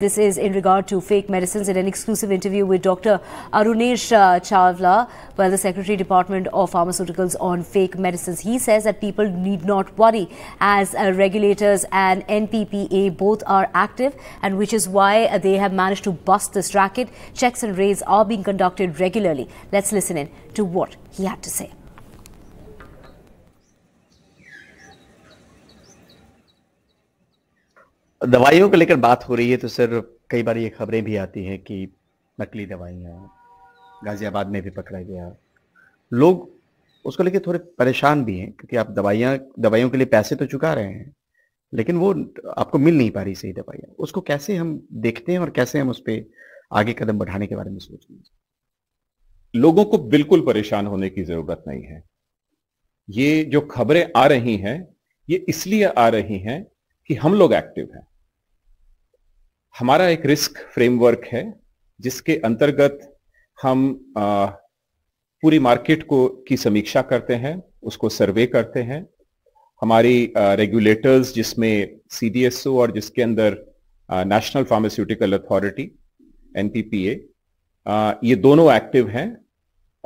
This is in regard to fake medicines. In an exclusive interview with Dr. Arunesh uh, Chavla, well, the Secretary Department of Pharmaceuticals on fake medicines, he says that people need not worry as uh, regulators and NPPA both are active, and which is why uh, they have managed to bust this racket. Checks and raids are being conducted regularly. Let's listen in to what he had to say. दवाइयों को लेकर बात हो रही है तो sir कई बार ये खबरें भी आती हैं कि नकली दवाइयाँ गाजियाबाद में भी पकड़ा गया लोग उसको लेकर थोड़े परेशान भी हैं क्योंकि आप दवाइयाँ दवाइयों के लिए पैसे तो चुका रहे हैं लेकिन वो आपको मिल नहीं पा रही सही दवाइयाँ उसको कैसे हम देखते हैं और कैसे हम उस पर आगे कदम बढ़ाने के बारे में हैं लोगों को बिल्कुल परेशान होने की जरूरत नहीं है ये जो खबरें आ रही हैं ये इसलिए आ रही हैं कि हम लोग एक्टिव हैं हमारा एक रिस्क फ्रेमवर्क है जिसके अंतर्गत हम आ, पूरी मार्केट को की समीक्षा करते हैं उसको सर्वे करते हैं हमारी रेगुलेटर्स जिसमें सी और जिसके अंदर नेशनल फार्मास्यूटिकल अथॉरिटी एन ये दोनों एक्टिव हैं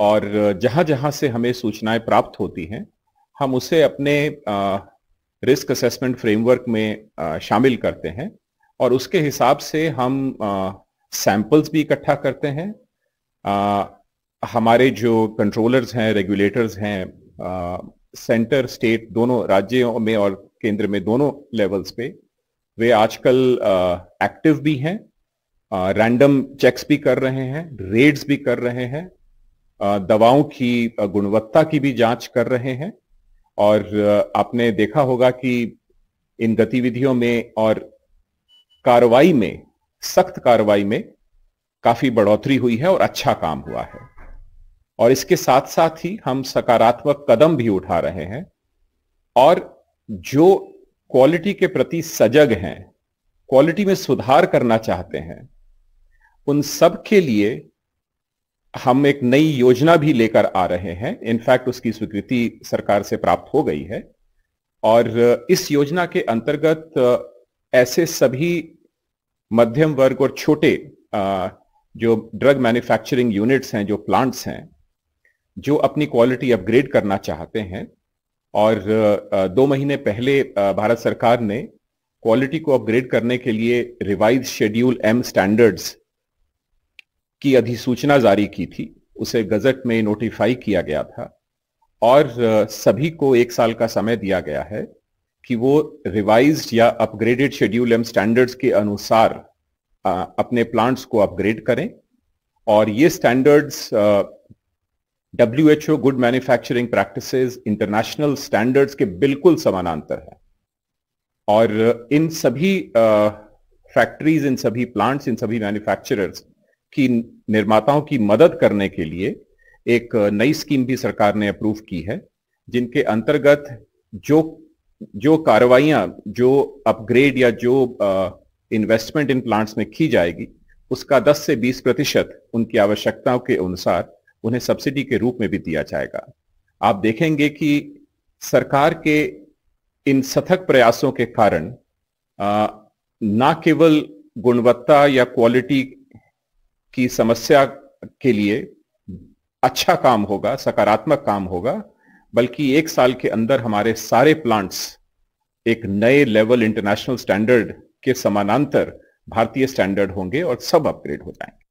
और जहां जहां से हमें सूचनाएं प्राप्त होती हैं हम उसे अपने रिस्क असेसमेंट फ्रेमवर्क में आ, शामिल करते हैं और उसके हिसाब से हम सैंपल्स भी इकट्ठा करते हैं आ, हमारे जो कंट्रोलर्स हैं रेगुलेटर्स हैं सेंटर स्टेट दोनों राज्यों में और केंद्र में दोनों लेवल्स पे वे आजकल एक्टिव भी हैं रैंडम चेक्स भी कर रहे हैं रेड्स भी कर रहे हैं दवाओं की गुणवत्ता की भी जांच कर रहे हैं और आपने देखा होगा कि इन गतिविधियों में और कार्रवाई में सख्त कार्रवाई में काफी बढ़ोतरी हुई है और अच्छा काम हुआ है और इसके साथ साथ ही हम सकारात्मक कदम भी उठा रहे हैं और जो क्वालिटी के प्रति सजग हैं क्वालिटी में सुधार करना चाहते हैं उन सब के लिए हम एक नई योजना भी लेकर आ रहे हैं इनफैक्ट उसकी स्वीकृति सरकार से प्राप्त हो गई है और इस योजना के अंतर्गत ऐसे सभी मध्यम वर्ग और छोटे जो ड्रग मैन्युफैक्चरिंग यूनिट्स हैं जो प्लांट्स हैं जो अपनी क्वालिटी अपग्रेड करना चाहते हैं और दो महीने पहले भारत सरकार ने क्वालिटी को अपग्रेड करने के लिए रिवाइज शेड्यूल एम स्टैंडर्ड्स की अधिसूचना जारी की थी उसे गजट में नोटिफाई किया गया था और सभी को एक साल का समय दिया गया है कि वो रिवाइज या अपग्रेडेड शेड्यूल एम स्टैंडर्ड्स के अनुसार अपने प्लांट्स को अपग्रेड करें और ये standards W H O good manufacturing practice international standards के बिल्कुल समानांतर है और इन सभी फैक्ट्रीज इन सभी प्लांट्स इन सभी मैन्युफैक्चरर्स की निर्माताओं की मदद करने के लिए एक नई स्कीम भी सरकार ने अप्रूव की है जिनके अंतर्गत जो जो कार्रवाइयां जो अपग्रेड या जो इन्वेस्टमेंट इन प्लांट्स में की जाएगी उसका 10 से 20 प्रतिशत उनकी आवश्यकताओं के अनुसार उन्हें सब्सिडी के रूप में भी दिया जाएगा आप देखेंगे कि सरकार के इन सथक प्रयासों के कारण ना केवल गुणवत्ता या क्वालिटी की समस्या के लिए अच्छा काम होगा सकारात्मक काम होगा बल्कि एक साल के अंदर हमारे सारे प्लांट्स एक नए लेवल इंटरनेशनल स्टैंडर्ड के समानांतर भारतीय स्टैंडर्ड होंगे और सब अपग्रेड हो जाएंगे